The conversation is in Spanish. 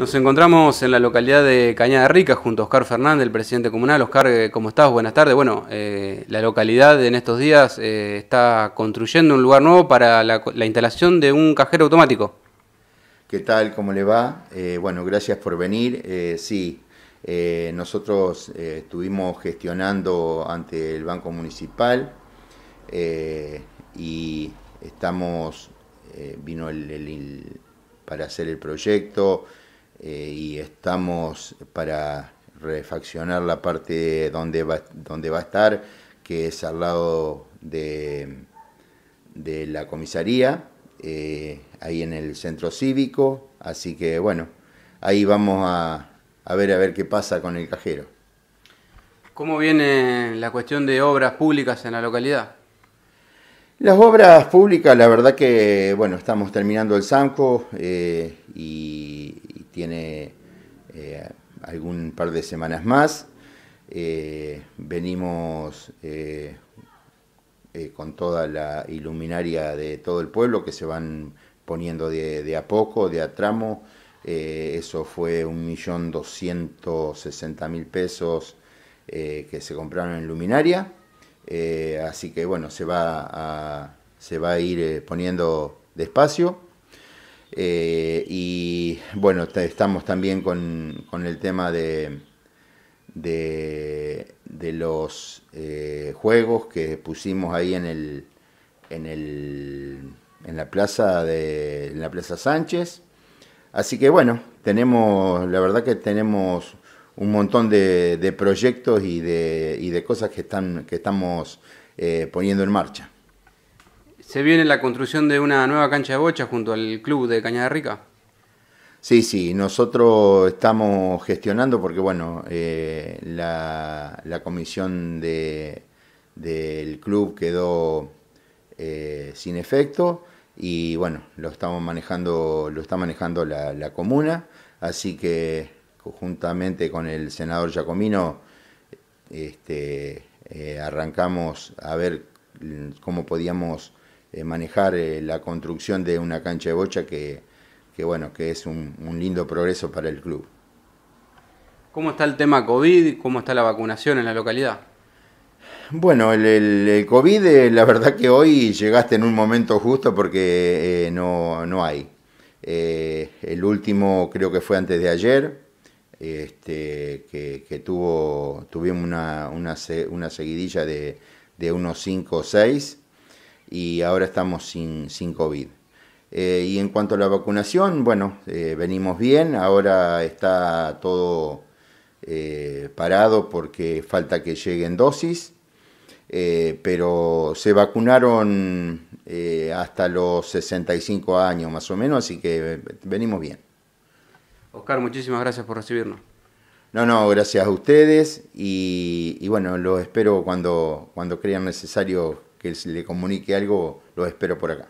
Nos encontramos en la localidad de Cañada Rica junto a Oscar Fernández, el presidente comunal. Oscar, eh, ¿cómo estás? Buenas tardes. Bueno, eh, la localidad en estos días eh, está construyendo un lugar nuevo para la, instalación de un cajero automático. ¿Qué tal? ¿Cómo le va? bueno, gracias por venir. sí, nosotros estuvimos gestionando ante el Banco Municipal y estamos, vino para hacer el proyecto. Eh, y estamos para refaccionar la parte donde va, donde va a estar, que es al lado de, de la comisaría, eh, ahí en el centro cívico, así que bueno, ahí vamos a, ver a ver qué pasa con el cajero. ¿Cómo viene la cuestión de obras públicas en la localidad? Las obras públicas, la verdad que, bueno, estamos terminando el zanco eh, y tiene eh, algún par de semanas más. Eh, venimos eh, con toda la iluminaria de todo el pueblo que se van poniendo de, a poco, de a tramo. eso fue 1.260.000 pesos que se compraron en luminaria. así que bueno, se va a, se va a ir poniendo despacio. Eh, y bueno, estamos también con, el tema de, de, los eh, juegos que pusimos ahí en el en el en la plaza de en la plaza Sánchez. Así que bueno, tenemos la verdad que tenemos un montón de, proyectos y de, y de cosas que están que estamos eh, poniendo en marcha. Se viene la construcción de una nueva cancha de bocha junto al club de Cañada Rica. Sí, sí, nosotros estamos gestionando porque, bueno, eh, la, comisión del club quedó eh, sin efecto y, bueno, lo estamos manejando, lo está manejando la, comuna, así que juntamente con el senador Giacomino este, eh, arrancamos a ver cómo podíamos eh, manejar eh, la construcción de una cancha de bocha que, bueno, que es un, lindo progreso para el club. ¿Cómo está el tema COVID? ¿Cómo está la vacunación en la localidad? Bueno, el, COVID, eh, la verdad que hoy llegaste en un momento justo porque no, hay. el último creo que fue antes de ayer, este, que, tuvo, tuvimos una, seguidilla de, de unos 5 o 6 y ahora estamos sin, sin COVID. Eh, y en cuanto a la vacunación, bueno, eh, venimos bien, ahora está todo eh, parado porque falta que lleguen dosis, pero se vacunaron hasta los 65 años más o menos, así que venimos bien. Oscar, muchísimas gracias por recibirnos. No, no, gracias a ustedes y, bueno, los espero cuando, cuando crean necesario que si le comunique algo, lo espero por acá.